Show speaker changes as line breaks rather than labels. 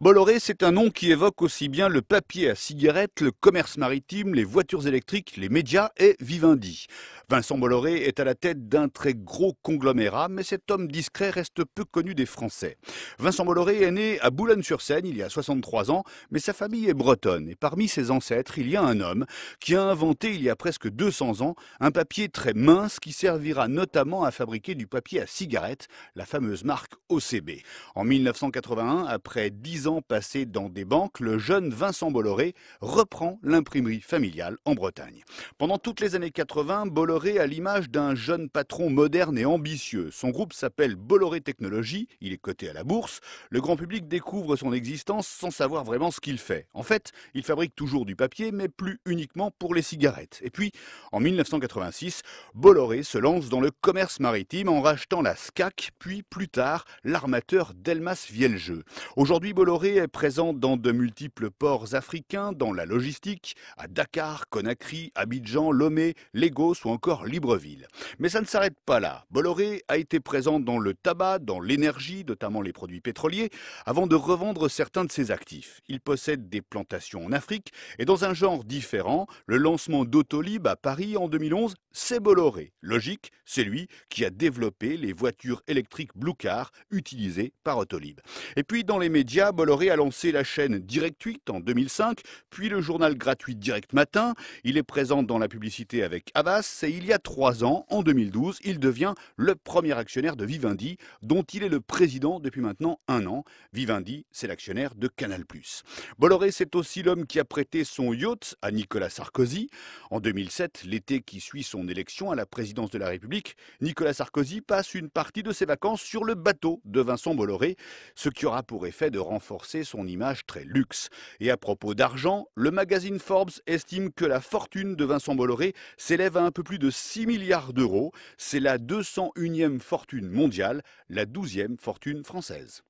Bolloré, c'est un nom qui évoque aussi bien le papier à cigarettes, le commerce maritime, les voitures électriques, les médias et Vivendi. Vincent Bolloré est à la tête d'un très gros conglomérat, mais cet homme discret reste peu connu des Français. Vincent Bolloré est né à Boulogne-sur-Seine il y a 63 ans, mais sa famille est bretonne et parmi ses ancêtres, il y a un homme qui a inventé il y a presque 200 ans un papier très mince qui servira notamment à fabriquer du papier à cigarettes, la fameuse marque OCB. En 1981, après 10 passé dans des banques, le jeune Vincent Bolloré reprend l'imprimerie familiale en Bretagne. Pendant toutes les années 80, Bolloré a l'image d'un jeune patron moderne et ambitieux. Son groupe s'appelle Bolloré Technologies, il est coté à la bourse. Le grand public découvre son existence sans savoir vraiment ce qu'il fait. En fait, il fabrique toujours du papier, mais plus uniquement pour les cigarettes. Et puis, en 1986, Bolloré se lance dans le commerce maritime en rachetant la SCAC, puis plus tard l'armateur Delmas Vielgeux. Aujourd'hui, Bolloré Bolloré est présent dans de multiples ports africains, dans la logistique, à Dakar, Conakry, Abidjan, Lomé, Lagos ou encore Libreville. Mais ça ne s'arrête pas là. Bolloré a été présent dans le tabac, dans l'énergie, notamment les produits pétroliers, avant de revendre certains de ses actifs. Il possède des plantations en Afrique et dans un genre différent, le lancement d'Autolib à Paris en 2011, c'est Bolloré. Logique, c'est lui qui a développé les voitures électriques Blue Car utilisées par Autolib. Et puis dans les médias, Bolloré a lancé la chaîne Direct 8 en 2005, puis le journal gratuit Direct Matin. Il est présent dans la publicité avec Havas et il y a trois ans, en 2012, il devient le premier actionnaire de Vivendi, dont il est le président depuis maintenant un an. Vivendi, c'est l'actionnaire de Canal+. Bolloré, c'est aussi l'homme qui a prêté son yacht à Nicolas Sarkozy. En 2007, l'été qui suit son élection à la présidence de la République, Nicolas Sarkozy passe une partie de ses vacances sur le bateau de Vincent Bolloré, ce qui aura pour effet de renforcer son image très luxe. Et à propos d'argent, le magazine Forbes estime que la fortune de Vincent Bolloré s'élève à un peu plus de 6 milliards d'euros. C'est la 201e fortune mondiale, la 12e fortune française.